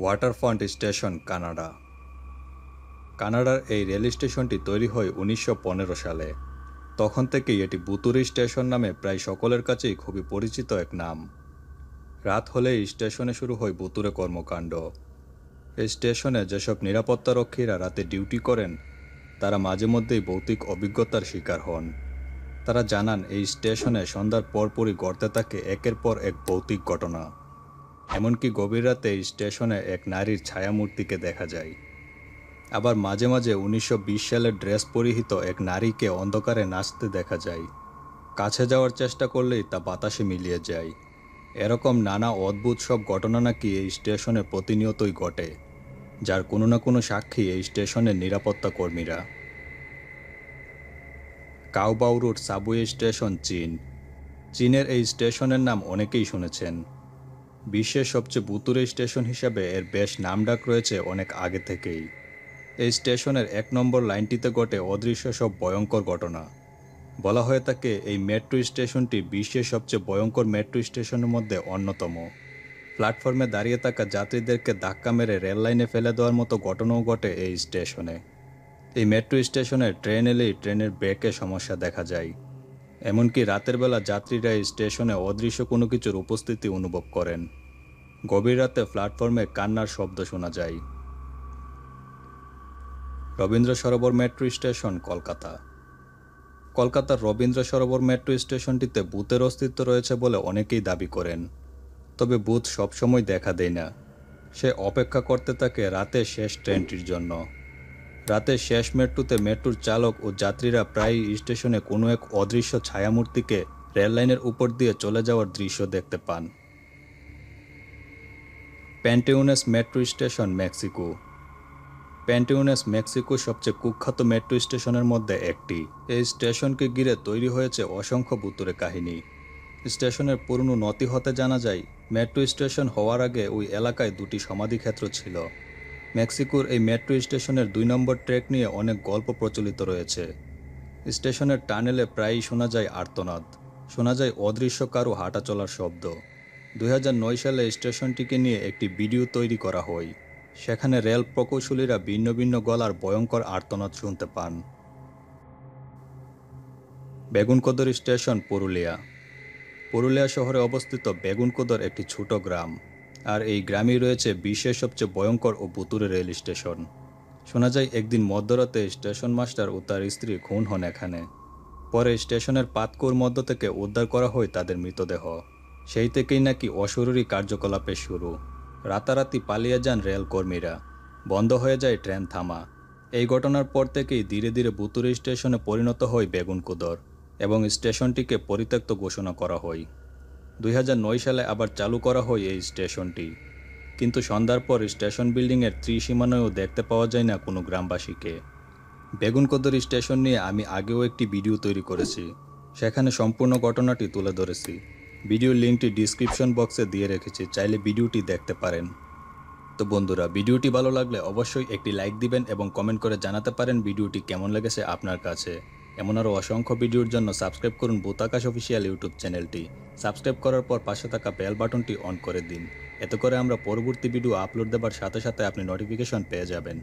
waterfront station Canada কানাডার এই rail স্টেশনটি তৈরি হয় উনিশশো সালে তখন থেকেই এটি বুতুরি স্টেশন নামে প্রায় সকলের কাছেই খুবই পরিচিত এক নাম রাত হলে স্টেশনে শুরু হয় বুতুরে কর্মকাণ্ড এই স্টেশনে যেসব নিরাপত্তারক্ষীরা রাতে ডিউটি করেন তারা মাঝে মধ্যেই ভৌতিক অভিজ্ঞতার শিকার হন তারা জানান এই স্টেশনে সন্ধ্যার পরপরই গড়তে থাকে একের পর এক ভৌতিক ঘটনা এমনকি গভীর রাতে স্টেশনে এক নারীর ছায়ামূর্তিকে দেখা যায় আবার মাঝে মাঝে উনিশশো সালের ড্রেস পরিহিত এক নারীকে অন্ধকারে নাচতে দেখা যায় কাছে যাওয়ার চেষ্টা করলেই তা বাতাসে মিলিয়ে যায় এরকম নানা অদ্ভুত সব ঘটনা নাকি এই স্টেশনে প্রতিনিয়তই ঘটে যার কোনো না কোনো সাক্ষী এই স্টেশনের নিরাপত্তা কর্মীরা কাউবাউরুর সাবওয়ে স্টেশন চীন চীনের এই স্টেশনের নাম অনেকেই শুনেছেন বিশ্বের সবচেয়ে বুতুরে স্টেশন হিসাবে এর বেশ নামডাক রয়েছে অনেক আগে থেকেই এই স্টেশনের এক নম্বর লাইনটিতে ঘটে অদৃশ্য সব ভয়ঙ্কর ঘটনা বলা হয়ে থাকে এই মেট্রো স্টেশনটি বিশ্বের সবচেয়ে ভয়ঙ্কর মেট্রো স্টেশনের মধ্যে অন্যতম প্ল্যাটফর্মে দাঁড়িয়ে থাকা যাত্রীদেরকে ধাক্কা মেরে রেল লাইনে ফেলে দেওয়ার মতো ঘটনাও ঘটে এই স্টেশনে এই মেট্রো স্টেশনে ট্রেন এলেই ট্রেনের ব্রেকে সমস্যা দেখা যায় এমনকি রাতের বেলা যাত্রীরা স্টেশনে অদৃশ্য কোনো কিছুর উপস্থিতি অনুভব করেন গভীর রাতে প্ল্যাটফর্মে কান্নার শব্দ শোনা যায় রবীন্দ্র সরোবর মেট্রো স্টেশন কলকাতা কলকাতার রবীন্দ্র সরোবর মেট্রো স্টেশনটিতে বুথের অস্তিত্ব রয়েছে বলে অনেকেই দাবি করেন তবে বুথ সবসময় দেখা দেয় না সে অপেক্ষা করতে থাকে রাতে শেষ ট্রেনটির জন্য রাতে শেষ মেট্রোতে মেট্রোর চালক ও যাত্রীরা প্রায়ই স্টেশনে কোনো এক অদৃশ্য ছায়ামূর্তিকে রেললাইনের উপর দিয়ে চলে যাওয়ার দৃশ্য দেখতে পান প্যান্টিউনেস মেট্রো স্টেশন মেক্সিকো প্যান্টিউনেস মেক্সিকো সবচেয়ে কুখ্যাত মেট্রো স্টেশনের মধ্যে একটি এই স্টেশনকে ঘিরে তৈরি হয়েছে অসংখ্য ভুতুরে কাহিনী স্টেশনের পুরনো নথি হতে জানা যায় মেট্রো স্টেশন হওয়ার আগে ওই এলাকায় দুটি সমাধিক্ষেত্র ছিল মেক্সিকোর এই মেট্রো স্টেশনের দুই নম্বর ট্র্যাক নিয়ে অনেক গল্প প্রচলিত রয়েছে স্টেশনের টানেলে প্রায়ই শোনা যায় আর্তনাদ শোনা যায় অদৃশ্য কারো হাঁটাচলার শব্দ দুই সালে স্টেশনটিকে নিয়ে একটি ভিডিও তৈরি করা হয় সেখানে রেল প্রকৌশলীরা ভিন্ন ভিন্ন গলার ভয়ঙ্কর আর্তনাদ শুনতে পান বেগুনকদর স্টেশন পুরুলিয়া পুরুলিয়া শহরে অবস্থিত বেগুনকদর একটি ছোট গ্রাম আর এই গ্রামেই রয়েছে বিশ্বের সবচেয়ে ভয়ঙ্কর ও পুতুরে রেল স্টেশন শোনা যায় একদিন মধ্যরাতে স্টেশন মাস্টার ও তার স্ত্রী খুন হন এখানে পরে স্টেশনের পাতকুর মধ্য থেকে উদ্ধার করা হয় তাদের মৃতদেহ সেই থেকেই নাকি অশরীরী কার্যকলাপের শুরু রাতারাতি পালিয়ে যান রেলকর্মীরা বন্ধ হয়ে যায় ট্রেন থামা এই ঘটনার পর থেকেই ধীরে ধীরে বুতুরি স্টেশনে পরিণত হয় বেগুনকুদর এবং স্টেশনটিকে পরিত্যক্ত ঘোষণা করা হয় দুই সালে আবার চালু করা হয় এই স্টেশনটি কিন্তু সন্ধ্যার পর স্টেশন বিল্ডিংয়ের ত্রিসীমানায়ও দেখতে পাওয়া যায় না কোনো গ্রামবাসীকে বেগুনকদর স্টেশন নিয়ে আমি আগেও একটি ভিডিও তৈরি করেছি সেখানে সম্পূর্ণ ঘটনাটি তুলে ধরেছি ভিডিও লিঙ্কটি ডিসক্রিপশন বক্সে দিয়ে রেখেছি চাইলে ভিডিওটি দেখতে পারেন তো বন্ধুরা ভিডিওটি ভালো লাগলে অবশ্যই একটি লাইক দিবেন এবং কমেন্ট করে জানাতে পারেন ভিডিওটি কেমন লেগেছে আপনার কাছে এমন আরও অসংখ্য ভিডিওর জন্য সাবস্ক্রাইব করুন বোতাকাশ অফিসিয়াল ইউটিউব চ্যানেলটি সাবস্ক্রাইব করার পর পাশে থাকা বেল বাটনটি অন করে দিন এতে করে আমরা পরবর্তী ভিডিও আপলোড দেবার সাথে সাথে আপনি নোটিফিকেশন পেয়ে যাবেন